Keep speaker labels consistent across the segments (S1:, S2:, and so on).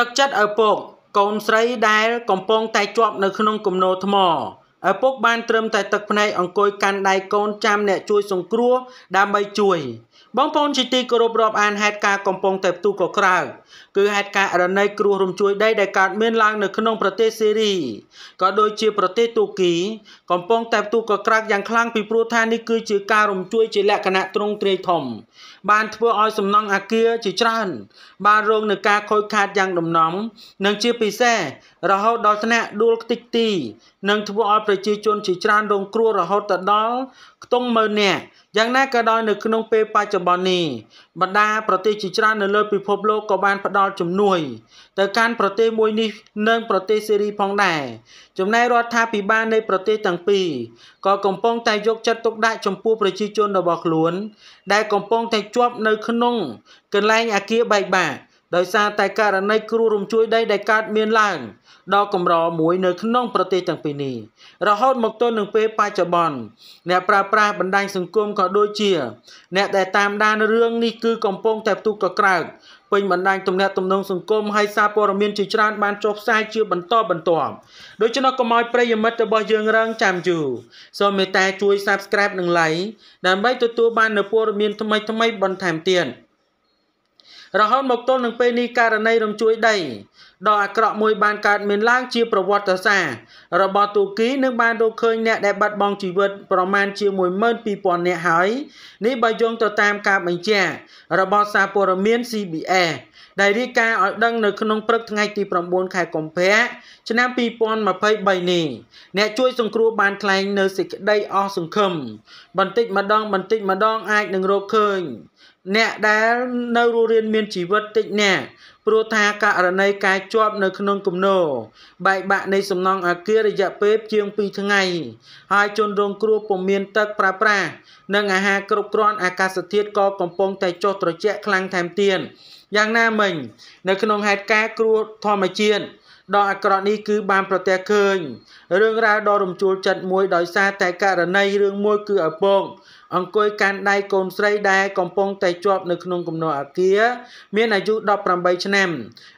S1: ទឹកចិត្តឪពុកកូនស្រីដែលកំពុងតែជាប់នៅក្នុងគំនរថ្មឪពុកបានត្រឹមតែទឹកភ្នែកអង្គុយកាន់ដៃកូនចាំអ្នកជួយសង្គ្រោះដើម្បីជួយបងប្អូនជាទីគោរពរាប់អានហេតុការណ៍កំពុងតែផ្ទុះកក្រៅគឺហេតុការណ៍អរណីគ្រោះរំជួយដីដែលកើតមានឡើង នៅក្នុង ប្រទេសសេរីក៏ដូចជា ប្រទេសទូគី កំពុងតែផ្ទុះកក្រើកយ៉ាងខ្លាំងពីព្រោះថានេះគឺ ជាការរំជួយជាលក្ខណៈទ្រង់ទ្រាយធំ បាន ធ្វើឲ្យ សំណង់អាគារជាច្រើនបានរងនឹងការខូចខាតយ៉ាង ដំណំ និងជាពិសេសរហូតដល់ថ្នាក់ដួលខ្ទេចខ្ទី និងធ្វើឲ្យប្រជាជន ជាច្រើន រង គ្រោះរហូតដល់ខ្ទង់ម៉ឺននាក់យ៉ាងណាក៏ដោយនៅក្នុងពេលបច្ចុប្បន្នរបស់នេះបណ្ដាប្រទេសជាច្រើននៅលើ ពិភពលោកក៏បានផ្ដល់ជំនួយទៅកាន់ប្រទេសមួយនេះនិង ប្រទេសសេរីផងដែរចំណែករដ្ឋាភិបាលនៃ ប្រទេសទាំងពីរក៏កំពុងតែយកចិត្តទុកដាក់ចំពោះប្រជាជនរបស់ខ្លួន ដែលកំពុងតែជាប់នៅ ក្នុងកន្លែងអាគារបែកបាក់ដោយសារតែករណីគ្រោះរំជួយដីដែលកើតមានឡើង ដល់កម្រមួយនៅក្នុងប្រទេសទាំងពីរនេះរហូតមកទល់នឹងពេលបច្ចុប្បន្នអ្នកប្រើប្រាស់បណ្ដាញសង្គមក៏ដូចជា អ្នកដែលតាមដានរឿងនេះគឺកំពុងតែផ្ទុះកក្រើកពេញបណ្ដាញទំនាក់ទំនងសង្គមហើយសារព័ត៌មានជាច្រើនបានចុះផ្សាយជាបន្តបន្ទាប់ដូច្នោះកុំឲ្យប្រិយមិត្តរបស់យើងរងចាំយូរសូមមេត្តាជួយ Subscribe និង Like ដើម្បីទទួលបាននូវព័ត៌មានថ្មីៗបន្ថែមទៀត។រហូតមកទល់នឹងពេលនេះករណីរំជួយដីដ៏អាក្រក់មួយបានកើតមានឡើងជាប្រវត្តិសាស្ត្ររបស់ទូគីនឹងបានរកឃើញអ្នកដែលបាត់បង់ជីវិតប្រមាណជា12000នាក់ហើយនេះបើយោងទៅតាមការបញ្ជារបស់សារព័ត៌មាន CBS ដែលរាយការណ៍ឲ្យដឹងនៅក្នុងព្រឹកថ្ងៃទី9ខែកុម្ភៈឆ្នាំ2023នេះអ្នកជួយសង្គ្រោះបានថ្លែងនៅសេចក្តីអស់សង្ឃឹមបន្តិចម្ដងបន្តិចម្ដងអាចនឹងរកឃើញអ្នកដែលនៅរស់រានមានជីវិតតិចអ្នកព្រោះថាករណីកាយជាប់នៅក្នុងគំនោបែកបាក់នៃសំណងអាគាររយៈពេលជាង2ថ្ងៃ ហើយជនរងគ្រោះពុំមានទឹកប្រើប្រាស់និងអាហារគ្រប់គ្រាន់អាកាសធាតុក៏កំពុងតែចុះត្រជាក់ខ្លាំងថែមទៀតយ៉ាងណាមិញ នៅក្នុងហេតុការណ៍គ្រោះធម្មជាតិដ៏អាក្រក់នេះគឺបានប្រទះឃើញរឿងរ៉ាវដ៏រំជួលចិត្តមួយដោយសារតែករណីរឿងមួយគឺឪពុកអង្គុយកាន់ដៃកូនស្រីដែលកំពុងតែជាប់នៅក្នុងគំនរអាគារមានអាយុ18ឆ្នាំ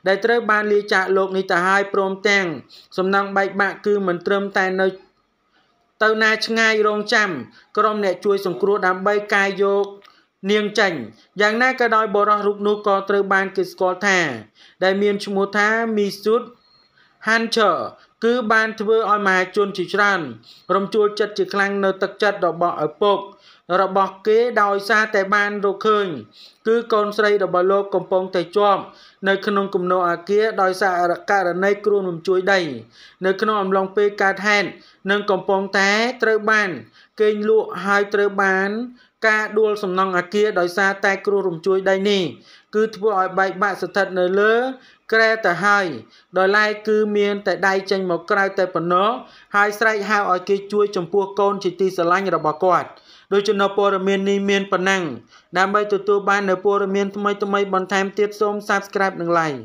S1: ដែលត្រូវបានលាចាកលោកនេះទៅហើយព្រមទាំងសំណងបែកបាក់គឺមិនត្រឹមតែនៅទៅណាឆ្ងាយរងចាំក្រុមអ្នកជួយសង្គ្រោះដើម្បីកាយយក នាងចាញ់យ៉ាងណាក៏ដោយបរោះរូបនោះក៏ត្រូវបានគេស្គាល់ថាដែលមានឈ្មោះថាមីស៊ូត Hunter គឺបានធ្វើឲ្យមហាជនជាច្រើនរំជួលចិត្តជាខ្លាំងនៅទឹកចិត្តរបស់ឪពុករបស់គេដោយសារតែបានរកឃើញគឺកូនស្រីរបស់លោកកំពុងតែជាប់នៅក្នុងគំនោអាគារដោយសារករណីគ្រូរំជួយដីនៅក្នុងអំឡុងពេលកើតហេតុនិងកំពុងតែត្រូវបានគេងលក់ហើយត្រូវបានការដួលសំណង់អាគារដោយសារតែគ្រោះរំជួយដីនេះគឺធ្វើឲ្យបែកបាក់ស្ថិតនៅលើក្រែទៅហើយដោយឡែកគឺមានតែដៃចេញមកក្រៅតែប៉ុណ្ណោះហើយស្រែកហៅឲ្យគេជួយចំពោះកូនជាទីស្រឡាញ់របស់គាត់ដោយចំណព័រមាននេះមានប៉ុណ្ណឹងដើម្បីទទួលបាននូវព័រមានថ្មីៗបន្ថែមទៀតសូម Subscribe និង Like